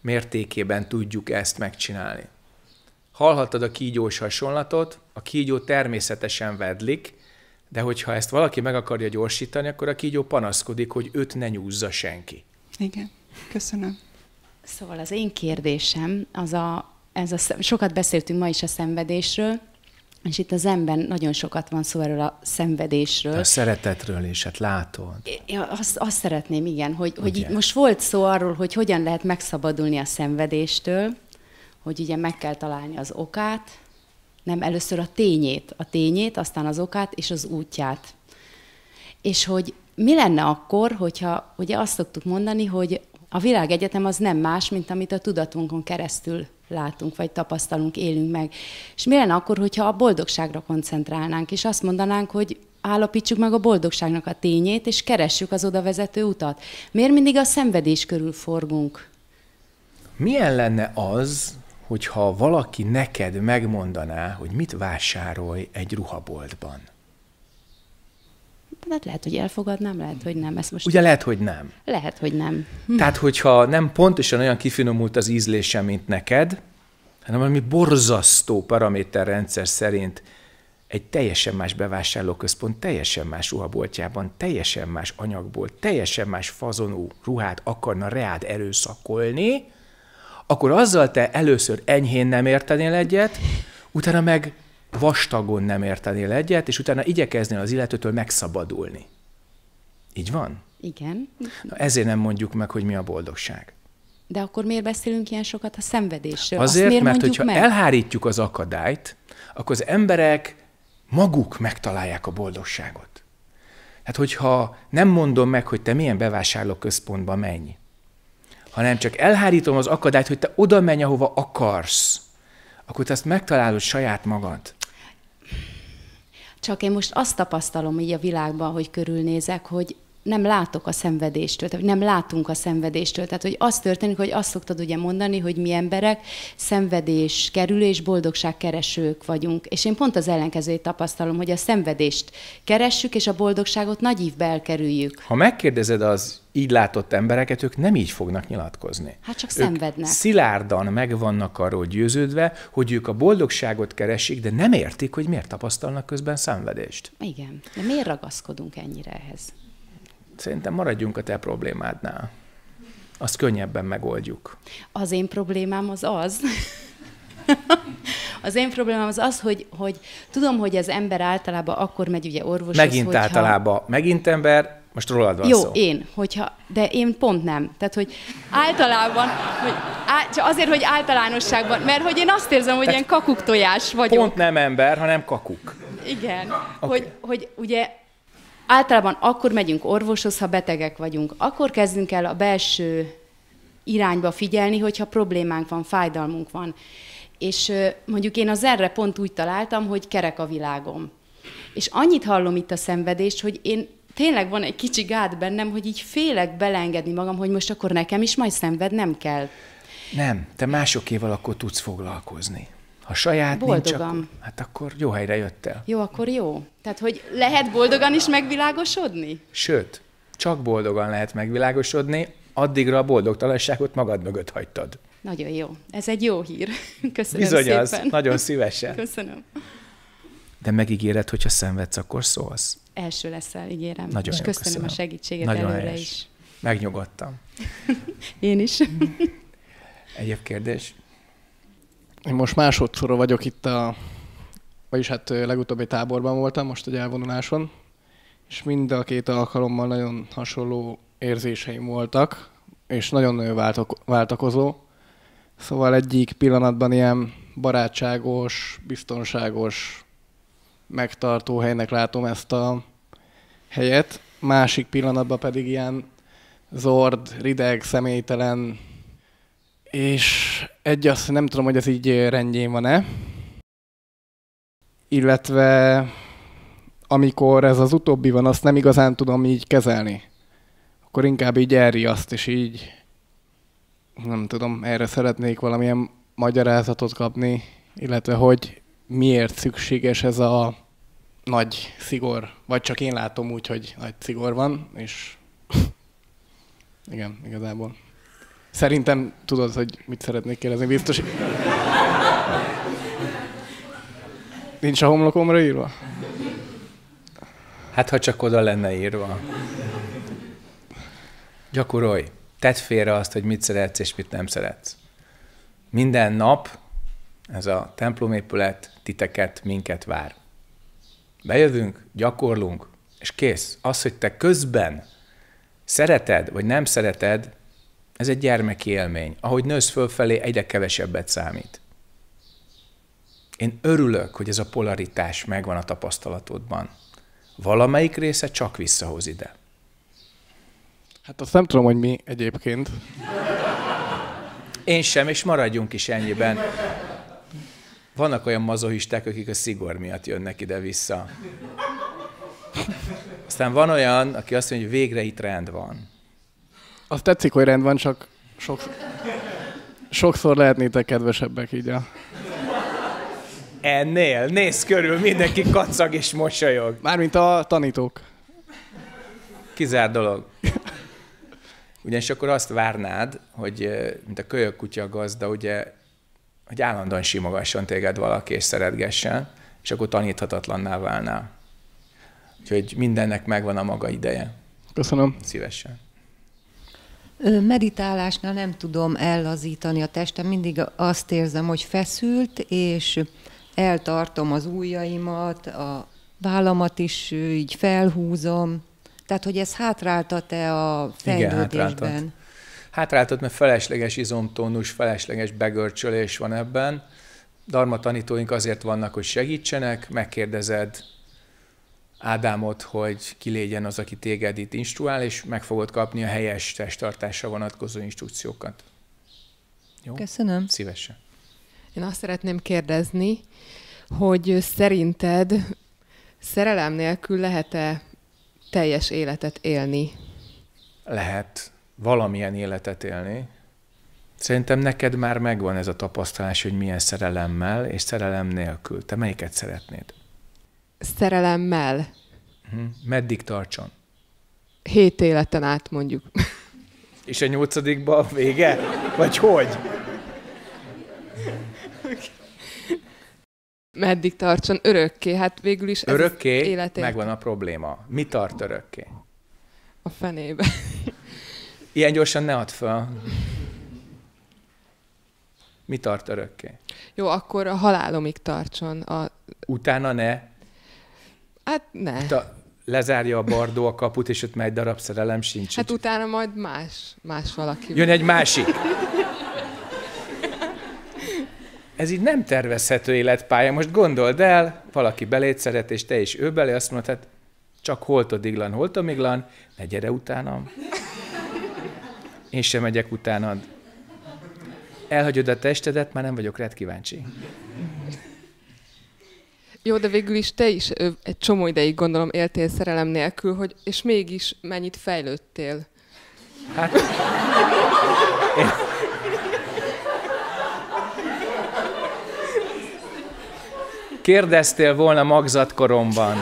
Speaker 1: mértékében tudjuk ezt megcsinálni. Hallhattad a kígyós hasonlatot, a kígyó természetesen vedlik, de hogyha ezt valaki meg akarja gyorsítani, akkor a kígyó panaszkodik, hogy őt ne nyúzza senki.
Speaker 3: Igen, köszönöm. Szóval az én kérdésem, az a, ez a, sokat beszéltünk ma is a szenvedésről, és itt az ember nagyon sokat van szó erről a szenvedésről. De a
Speaker 1: szeretetről is, hát látod.
Speaker 3: Ja, azt, azt szeretném, igen, hogy, hogy itt most volt szó arról, hogy hogyan lehet megszabadulni a szenvedéstől, hogy ugye meg kell találni az okát, nem először a tényét, a tényét, aztán az okát és az útját. És hogy mi lenne akkor, hogyha ugye azt szoktuk mondani, hogy a világegyetem az nem más, mint amit a tudatunkon keresztül látunk, vagy tapasztalunk, élünk meg. És mi lenne akkor, hogyha a boldogságra koncentrálnánk, és azt mondanánk, hogy állapítsuk meg a boldogságnak a tényét, és keressük az oda vezető utat. Miért mindig a szenvedés körül forgunk?
Speaker 1: Milyen lenne az, hogyha valaki neked megmondaná, hogy mit vásárolj egy ruhaboltban?
Speaker 3: Hát lehet, hogy elfogadnám, lehet, hogy nem. Ezt most Ugye
Speaker 1: lehet, hogy nem.
Speaker 3: Lehet, hogy nem. Hm. Tehát,
Speaker 1: hogyha nem pontosan olyan kifinomult az ízlése, mint neked, hanem valami borzasztó paraméterrendszer szerint egy teljesen más bevásárlóközpont, teljesen más ruhaboltjában, teljesen más anyagból, teljesen más fazonú ruhát akarna reád erőszakolni, akkor azzal te először enyhén nem értenél egyet, utána meg vastagon nem értenél egyet, és utána igyekeznél az illetőtől megszabadulni. Így van? Igen. Na, ezért nem mondjuk meg, hogy mi a boldogság.
Speaker 3: De akkor miért beszélünk ilyen sokat a szenvedésről? Azért, miért mert hogyha meg?
Speaker 1: elhárítjuk az akadályt, akkor az emberek maguk megtalálják a boldogságot. Hát hogyha nem mondom meg, hogy te milyen bevásárlóközpontba menj, hanem csak elhárítom az akadályt, hogy te oda menj, ahova akarsz, akkor te azt megtalálod saját magad.
Speaker 3: Csak én most azt tapasztalom így a világban, hogy körülnézek, hogy nem látok a szenvedéstől, tehát nem látunk a szenvedéstől. Tehát, hogy az történik, hogy azt szoktad ugye mondani, hogy mi emberek szenvedés kerülés, boldogság keresők vagyunk. És én pont az ellenkezőjét tapasztalom, hogy a szenvedést keressük, és a boldogságot nagy ívbe elkerüljük.
Speaker 1: Ha megkérdezed az így látott embereket, ők nem így fognak nyilatkozni. Hát
Speaker 3: csak ők szenvednek.
Speaker 1: Szilárdan meg vannak arról győződve, hogy ők a boldogságot keresik, de nem értik, hogy miért tapasztalnak közben szenvedést.
Speaker 3: Igen. De miért ragaszkodunk ennyire ehhez?
Speaker 1: Szerintem maradjunk a te problémádnál. Azt könnyebben megoldjuk.
Speaker 3: Az én problémám az az. az én problémám az az, hogy, hogy tudom, hogy az ember általában akkor megy ugye orvoshoz, Megint hogyha... általában,
Speaker 1: megint ember, most rólad van Jó, szó.
Speaker 3: én, hogyha, de én pont nem. Tehát, hogy általában, hogy á, csak azért, hogy általánosságban, mert hogy én azt érzem, hogy Tehát ilyen kakuktojás vagyok. Pont
Speaker 1: nem ember, hanem kakuk.
Speaker 3: Igen, okay. hogy, hogy ugye Általában akkor megyünk orvoshoz, ha betegek vagyunk. Akkor kezdünk el a belső irányba figyelni, hogyha problémánk van, fájdalmunk van. És mondjuk én az erre pont úgy találtam, hogy kerek a világom. És annyit hallom itt a szenvedést, hogy én tényleg van egy kicsi gát bennem, hogy így félek belengedni magam, hogy most akkor nekem is majd szenvednem kell.
Speaker 1: Nem, te másokéval akkor tudsz foglalkozni. Ha saját boldogan. nincs, akkor, hát akkor jó helyre jöttél.
Speaker 3: Jó, akkor jó. Tehát, hogy lehet boldogan is megvilágosodni?
Speaker 1: Sőt, csak boldogan lehet megvilágosodni, addigra a boldogtalanságot magad mögött hagytad.
Speaker 3: Nagyon jó. Ez egy jó hír. Köszönöm Bizony szépen. az. Nagyon szívesen. Köszönöm.
Speaker 1: De megígéred, hogyha szenvedsz, akkor szólsz.
Speaker 3: Első leszel, ígérem. Nagyon És jó, köszönöm, köszönöm a segítséget Nagyon előre helyes.
Speaker 1: is.
Speaker 5: Megnyugodtam. Én is. Egyéb kérdés? Én most másodszorra vagyok itt a, vagyis hát legutóbbi táborban voltam, most egy elvonuláson, és mind a két alkalommal nagyon hasonló érzéseim voltak, és nagyon-nagyon váltok, váltakozó. Szóval egyik pillanatban ilyen barátságos, biztonságos, megtartó helynek látom ezt a helyet, másik pillanatban pedig ilyen zord, rideg, személytelen, és egy azt nem tudom, hogy ez így rendjén van-e. Illetve amikor ez az utóbbi van, azt nem igazán tudom így kezelni. Akkor inkább így azt és így nem tudom, erre szeretnék valamilyen magyarázatot kapni, illetve hogy miért szükséges ez a nagy szigor, vagy csak én látom úgy, hogy nagy szigor van, és igen, igazából. Szerintem tudod, hogy mit szeretnék kérdezni, biztos. Nincs a homlokomra írva? Hát, ha csak oda lenne írva.
Speaker 1: Gyakorolj. Tedd félre azt, hogy mit szeretsz és mit nem szeretsz. Minden nap ez a templomépület titeket, minket vár. Bejövünk, gyakorlunk, és kész. Az, hogy te közben szereted vagy nem szereted, ez egy gyermeki élmény. Ahogy nősz fölfelé, egyre kevesebbet számít. Én örülök, hogy ez a polaritás megvan a tapasztalatodban. Valamelyik része csak visszahoz ide.
Speaker 5: Hát azt nem tudom, hogy mi egyébként.
Speaker 1: Én sem, és maradjunk is ennyiben. Vannak olyan mazohisták, akik a szigor miatt jönnek ide-vissza. Aztán van olyan, aki azt mondja, hogy végre itt rend van
Speaker 5: az tetszik, hogy rend van, csak sokszor, sokszor lehetnétek kedvesebbek így a... Ennél, nézz körül, mindenki kacag és mosolyog. Mármint a tanítók. Kizár dolog.
Speaker 1: Ugyanis akkor azt várnád, hogy mint a kölyök kutya gazda, ugye, hogy állandóan simogasson téged valaki és szeretgessen, és akkor taníthatatlanná válnál. Úgyhogy mindennek megvan a maga ideje. Köszönöm. Szívesen.
Speaker 4: Meditálásnál nem tudom ellazítani a testem, mindig azt érzem, hogy feszült, és eltartom az ujjaimat, a vállamat is így felhúzom. Tehát, hogy ez hátráltat-e a
Speaker 1: fejlődésben? Igen, hátráltat. Hátráltat, mert felesleges izomtónus, felesleges begörcsölés van ebben. Darma tanítóink azért vannak, hogy segítsenek, megkérdezed, Ádámot, hogy ki légyen az, aki téged itt instruál, és meg fogod kapni a helyes testtartásra vonatkozó instrukciókat.
Speaker 4: Jó? Köszönöm. Szívesen. Én azt szeretném kérdezni, hogy szerinted szerelem nélkül lehet-e teljes életet élni?
Speaker 1: Lehet valamilyen életet élni. Szerintem neked már megvan ez a tapasztalás, hogy milyen szerelemmel és szerelem nélkül. Te melyiket szeretnéd?
Speaker 4: szerelemmel.
Speaker 1: Mhm. Meddig tartson?
Speaker 4: Hét életen át mondjuk.
Speaker 1: És a nyolcadikban a vége? Vagy hogy?
Speaker 4: Meddig tartson? Örökké. Hát végül is örökké ez életét. megvan
Speaker 1: a probléma. Mi tart örökké?
Speaker 4: A fenébe.
Speaker 1: Ilyen gyorsan ne add fel. Mi tart örökké?
Speaker 4: Jó, akkor a halálomig tartson. A...
Speaker 1: Utána ne Hát ne. Hát a, lezárja a bardó a kaput, és ott már egy darab szerelem sincs. Hát
Speaker 4: így. utána majd más, más valaki. Jön egy másik.
Speaker 1: Ez így nem tervezhető életpálya. Most gondold el, valaki beléd szeret, és te is ő belé, azt mondod, hát csak holtodiglan, holtomiglan, ne gyere utánam. Én sem megyek utánad. Elhagyod a testedet, már nem vagyok rád kíváncsi.
Speaker 4: Jó, de végül is te is egy csomó ideig gondolom éltél szerelem nélkül, hogy, és mégis mennyit fejlődtél. Hát...
Speaker 1: Kérdeztél volna magzatkoromban.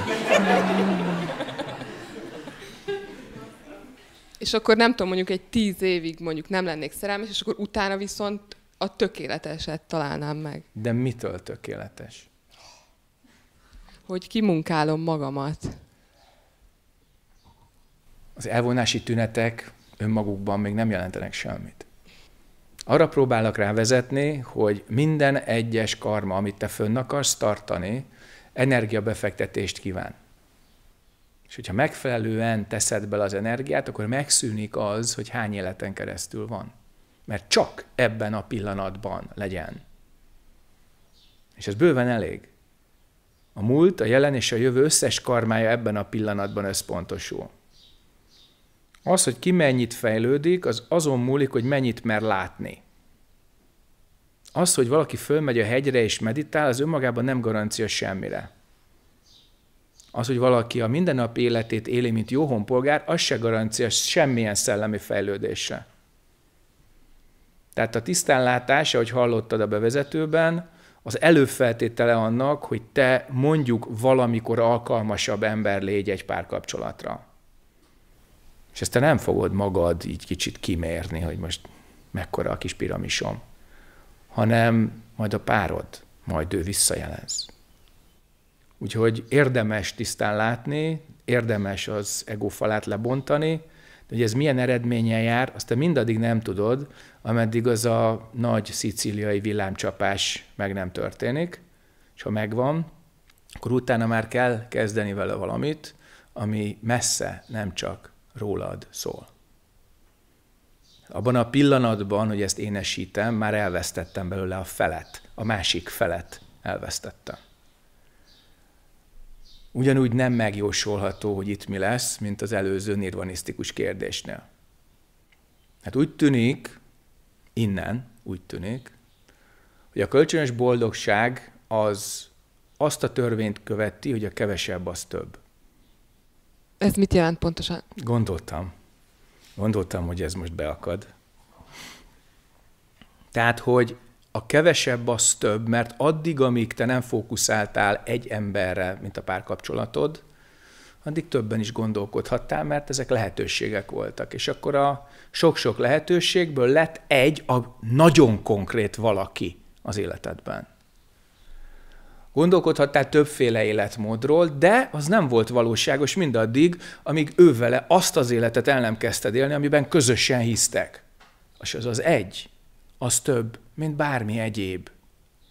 Speaker 4: És akkor nem tudom, mondjuk egy tíz évig mondjuk nem lennék szerelmes, és akkor utána viszont a tökéleteset találnám meg.
Speaker 1: De mitől tökéletes?
Speaker 4: hogy kimunkálom magamat.
Speaker 1: Az elvonási tünetek önmagukban még nem jelentenek semmit. Arra próbálok rávezetni, hogy minden egyes karma, amit te fönn akarsz tartani, energiabefektetést kíván. És hogyha megfelelően teszed bele az energiát, akkor megszűnik az, hogy hány életen keresztül van. Mert csak ebben a pillanatban legyen. És ez bőven elég. A múlt, a jelen és a jövő összes karmája ebben a pillanatban összpontosul. Az, hogy ki mennyit fejlődik, az azon múlik, hogy mennyit mer látni. Az, hogy valaki fölmegy a hegyre és meditál, az önmagában nem garancia semmire. Az, hogy valaki a mindennapi életét éli, mint jó honpolgár, az se garancia semmilyen szellemi fejlődésre. Tehát a tisztánlátás, ahogy hallottad a bevezetőben, az előfeltétele annak, hogy te mondjuk valamikor alkalmasabb ember légy egy párkapcsolatra. És ezt te nem fogod magad így kicsit kimérni, hogy most mekkora a kis piramisom, hanem majd a párod, majd ő visszajelez. Úgyhogy érdemes tisztán látni, érdemes az egófalát lebontani, hogy ez milyen eredménye jár, azt te mindaddig nem tudod, ameddig az a nagy szicíliai villámcsapás meg nem történik, és ha megvan, akkor utána már kell kezdeni vele valamit, ami messze nem csak rólad szól. Abban a pillanatban, hogy ezt énesítem, már elvesztettem belőle a felet, a másik felet elvesztettem ugyanúgy nem megjósolható, hogy itt mi lesz, mint az előző nirvanisztikus kérdésnél. Hát úgy tűnik, innen úgy tűnik, hogy a kölcsönös boldogság az azt a törvényt követi, hogy a kevesebb az több.
Speaker 4: Ez mit jelent pontosan?
Speaker 1: Gondoltam. Gondoltam, hogy ez most beakad. Tehát, hogy a kevesebb az több, mert addig, amíg te nem fókuszáltál egy emberre, mint a párkapcsolatod, addig többen is gondolkodhattál, mert ezek lehetőségek voltak. És akkor a sok-sok lehetőségből lett egy a nagyon konkrét valaki az életedben. Gondolkodhattál többféle életmódról, de az nem volt valóságos mindaddig, amíg vele azt az életet el nem kezdted élni, amiben közösen hisztek. És az az egy, az több, mint bármi egyéb,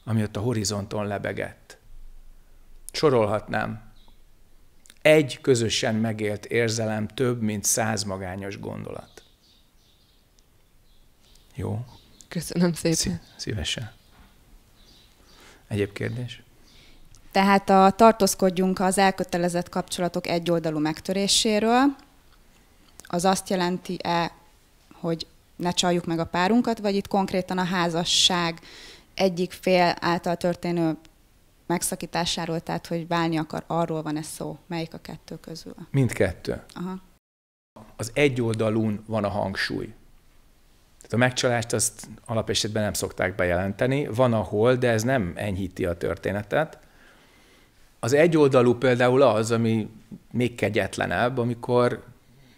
Speaker 1: ami ott a horizonton lebegett. Sorolhatnám. Egy közösen megélt érzelem több, mint száz magányos gondolat. Jó? Köszönöm szépen. Szí- szívesen. Egyéb kérdés?
Speaker 2: Tehát a tartózkodjunk az elkötelezett kapcsolatok egyoldalú megtöréséről. Az azt jelenti-e, hogy ne csaljuk meg a párunkat, vagy itt konkrétan a házasság egyik fél által történő megszakításáról, tehát hogy válni akar, arról van ez szó, melyik a kettő közül?
Speaker 1: Mindkettő. Aha. Az egyoldalún van a hangsúly. Tehát a megcsalást azt alapesetben nem szokták bejelenteni, van ahol, de ez nem enyhíti a történetet. Az egyoldalú például az, ami még kegyetlenebb, amikor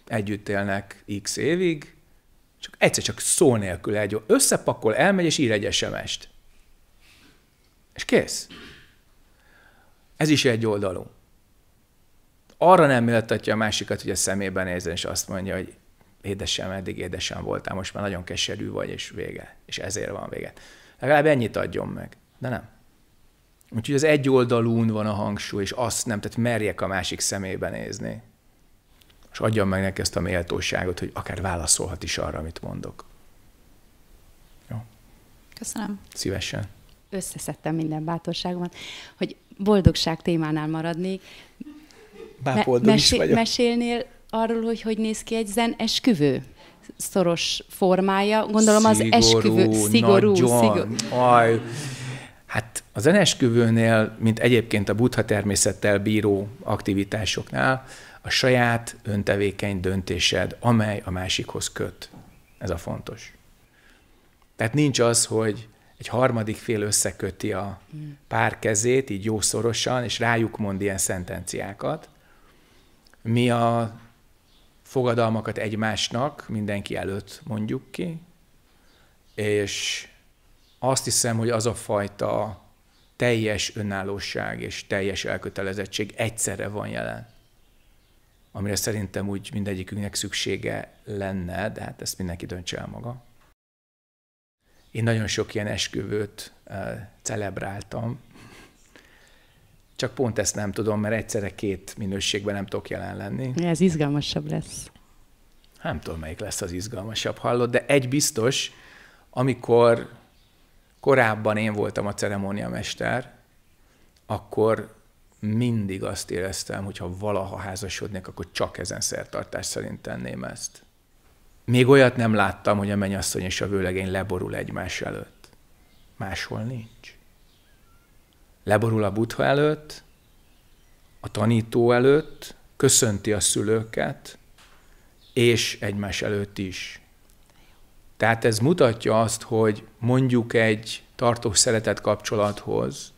Speaker 1: együtt élnek x évig, csak egyszer csak szó nélkül egy, összepakol, elmegy és ír egy SMS-t. És kész. Ez is egy oldalú. Arra nem méltatja a másikat, hogy a szemébe nézzen, és azt mondja, hogy édesem, eddig édesem voltál, most már nagyon keserű vagy, és vége. És ezért van vége. Legalább ennyit adjon meg. De nem. Úgyhogy az egy oldalún van a hangsúly, és azt nem, tehát merjek a másik szemébe nézni és adjam meg neki ezt a méltóságot, hogy akár válaszolhat is arra, amit mondok.
Speaker 3: Jó. Köszönöm. Szívesen. Összeszedtem minden bátorságomat, hogy boldogság témánál maradnék.
Speaker 1: Bár boldog Me- mesé- is
Speaker 3: Mesélnél arról, hogy hogy néz ki egy zen esküvő? szoros formája. Gondolom szigorú, az esküvő, szigorú, nagyon, szigorú.
Speaker 1: Aj, hát a zenesküvőnél, mint egyébként a buddha természettel bíró aktivitásoknál, a saját öntevékeny döntésed, amely a másikhoz köt. Ez a fontos. Tehát nincs az, hogy egy harmadik fél összeköti a pár kezét, így jószorosan, és rájuk mond ilyen szentenciákat. Mi a fogadalmakat egymásnak, mindenki előtt mondjuk ki, és azt hiszem, hogy az a fajta teljes önállóság és teljes elkötelezettség egyszerre van jelen amire szerintem úgy mindegyikünknek szüksége lenne, de hát ezt mindenki döntse el maga. Én nagyon sok ilyen esküvőt eh, celebráltam, csak pont ezt nem tudom, mert egyszerre két minőségben nem tudok jelen lenni.
Speaker 3: Ez izgalmasabb lesz.
Speaker 1: Nem tudom, melyik lesz az izgalmasabb, hallod, de egy biztos, amikor korábban én voltam a ceremóniamester, akkor mindig azt éreztem, hogy ha valaha házasodnék, akkor csak ezen szertartás szerint tenném ezt. Még olyat nem láttam, hogy a mennyasszony és a vőlegény leborul egymás előtt. Máshol nincs. Leborul a butha előtt, a tanító előtt, köszönti a szülőket, és egymás előtt is. Tehát ez mutatja azt, hogy mondjuk egy tartós szeretet kapcsolathoz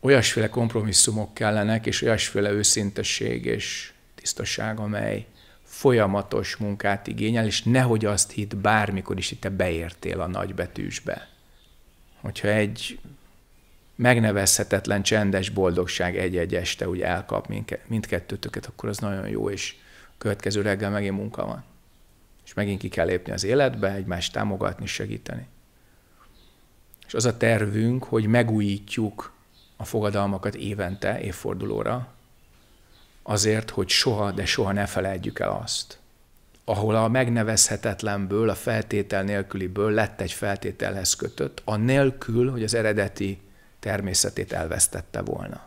Speaker 1: olyasféle kompromisszumok kellenek, és olyasféle őszintesség és tisztaság, amely folyamatos munkát igényel, és nehogy azt hidd bármikor is, itt te beértél a nagybetűsbe, Hogyha egy megnevezhetetlen csendes boldogság egy-egy este úgy elkap mindke, mindkettőtöket, akkor az nagyon jó, és következő reggel megint munka van. És megint ki kell lépni az életbe, egymást támogatni, segíteni. És az a tervünk, hogy megújítjuk a fogadalmakat évente, évfordulóra, azért, hogy soha, de soha ne felejtjük el azt, ahol a megnevezhetetlenből, a feltétel nélküliből lett egy feltételhez kötött, a nélkül, hogy az eredeti természetét elvesztette volna.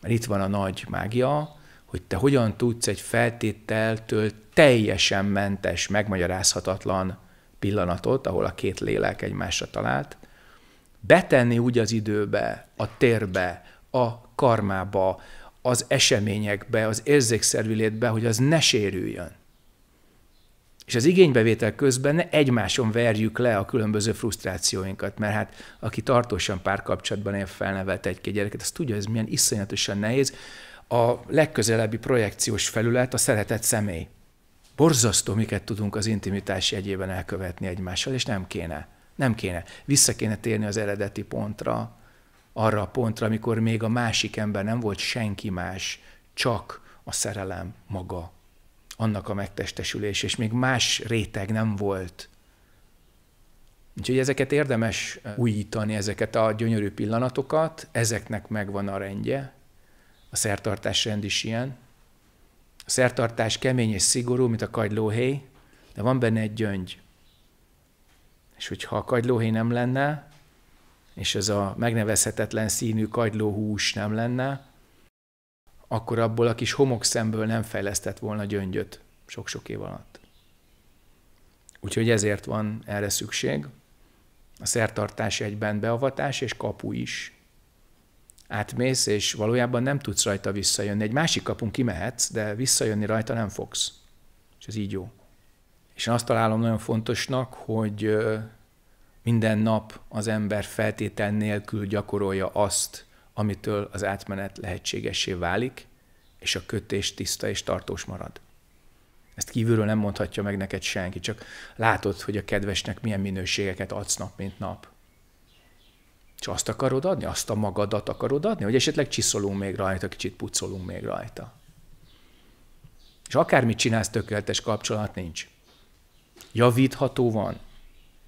Speaker 1: Mert itt van a nagy mágia, hogy te hogyan tudsz egy feltételtől teljesen mentes, megmagyarázhatatlan pillanatot, ahol a két lélek egymásra talált, betenni úgy az időbe, a térbe, a karmába, az eseményekbe, az érzékszervilétbe, hogy az ne sérüljön. És az igénybevétel közben ne egymáson verjük le a különböző frusztrációinkat, mert hát aki tartósan párkapcsolatban él felnevelt egy-két gyereket, az tudja, ez milyen iszonyatosan nehéz. A legközelebbi projekciós felület a szeretett személy. Borzasztó, miket tudunk az intimitás jegyében elkövetni egymással, és nem kéne. Nem kéne. Vissza kéne térni az eredeti pontra, arra a pontra, amikor még a másik ember nem volt senki más, csak a szerelem maga, annak a megtestesülés, és még más réteg nem volt. Úgyhogy ezeket érdemes újítani, ezeket a gyönyörű pillanatokat, ezeknek megvan a rendje, a szertartás rend is ilyen. A szertartás kemény és szigorú, mint a kagylóhéj, de van benne egy gyöngy. És hogyha a kagylóhé nem lenne, és ez a megnevezhetetlen színű kagylóhús nem lenne, akkor abból a kis homokszemből nem fejlesztett volna gyöngyöt sok-sok év alatt. Úgyhogy ezért van erre szükség. A szertartás egyben beavatás és kapu is. Átmész, és valójában nem tudsz rajta visszajönni. Egy másik kapun kimehetsz, de visszajönni rajta nem fogsz. És ez így jó. És én azt találom nagyon fontosnak, hogy minden nap az ember feltétel nélkül gyakorolja azt, amitől az átmenet lehetségessé válik, és a kötés tiszta és tartós marad. Ezt kívülről nem mondhatja meg neked senki, csak látod, hogy a kedvesnek milyen minőségeket adsz nap, mint nap. És azt akarod adni? Azt a magadat akarod adni? Hogy esetleg csiszolunk még rajta, kicsit pucolunk még rajta. És akármit csinálsz, tökéletes kapcsolat nincs javítható van,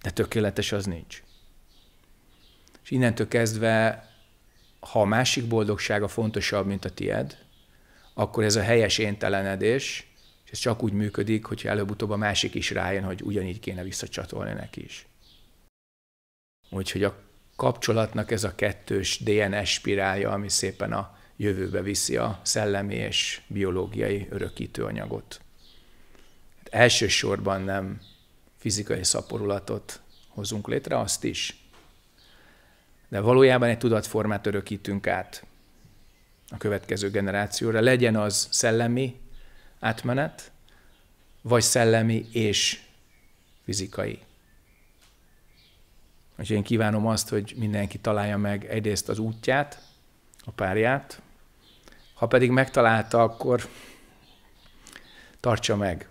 Speaker 1: de tökéletes az nincs. És innentől kezdve, ha a másik boldogsága fontosabb, mint a tied, akkor ez a helyes éntelenedés, és ez csak úgy működik, hogy előbb-utóbb a másik is rájön, hogy ugyanígy kéne visszacsatolni neki is. Úgyhogy a kapcsolatnak ez a kettős DNS spirálja, ami szépen a jövőbe viszi a szellemi és biológiai örökítőanyagot. anyagot. Hát elsősorban nem fizikai szaporulatot hozunk létre, azt is. De valójában egy tudatformát örökítünk át a következő generációra. Legyen az szellemi átmenet, vagy szellemi és fizikai. Úgyhogy én kívánom azt, hogy mindenki találja meg egyrészt az útját, a párját, ha pedig megtalálta, akkor tartsa meg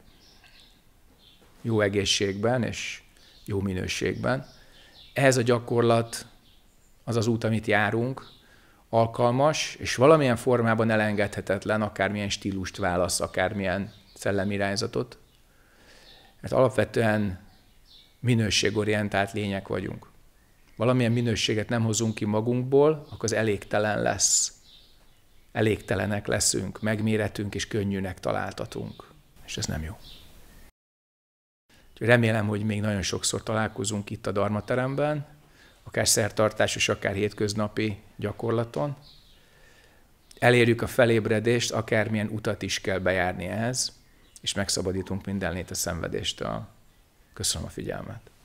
Speaker 1: jó egészségben és jó minőségben. Ehhez a gyakorlat az az út, amit járunk, alkalmas, és valamilyen formában elengedhetetlen, akármilyen stílust válasz, akármilyen szellemirányzatot. Mert alapvetően minőségorientált lények vagyunk. Valamilyen minőséget nem hozunk ki magunkból, akkor az elégtelen lesz. Elégtelenek leszünk, megméretünk és könnyűnek találtatunk. És ez nem jó. Remélem, hogy még nagyon sokszor találkozunk itt a teremben, akár szertartásos, akár hétköznapi gyakorlaton. Elérjük a felébredést, akármilyen utat is kell bejárni ehhez, és megszabadítunk minden lét a szenvedéstől. Köszönöm a figyelmet!